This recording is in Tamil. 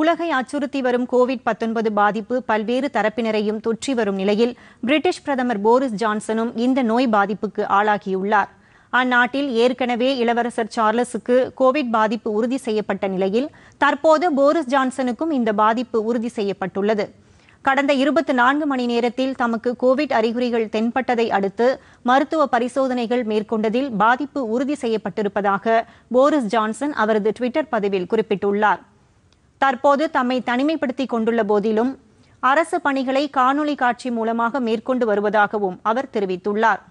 உலகை அச்சுறுத்தி வரும் கோவிட் பாதிப்பு பல்வேறு தரப்பினரையும் தொற்றி வரும் நிலையில் பிரிட்டிஷ் பிரதமர் போரிஸ் ஜான்சனும் இந்த நோய் பாதிப்புக்கு ஆளாகியுள்ளார் அந்நாட்டில் ஏற்கனவே இளவரசர் சார்லஸுக்கு கோவிட் பாதிப்பு உறுதி செய்யப்பட்ட நிலையில் தற்போது போரிஸ் ஜான்சனுக்கும் இந்த பாதிப்பு உறுதி செய்யப்பட்டுள்ளது கடந்த இருபத்தி நான்கு மணி நேரத்தில் தமக்கு கோவிட் அறிகுறிகள் தென்பட்டதை அடுத்து மருத்துவ பரிசோதனைகள் மேற்கொண்டதில் பாதிப்பு உறுதி செய்யப்பட்டிருப்பதாக போரிஸ் ஜான்சன் அவரது டுவிட்டர் பதிவில் குறிப்பிட்டுள்ளார் தற்போது தம்மை தனிமைப்படுத்திக் கொண்டுள்ள போதிலும் அரசு பணிகளை காணொலி காட்சி மூலமாக மேற்கொண்டு வருவதாகவும் அவர் தெரிவித்துள்ளார்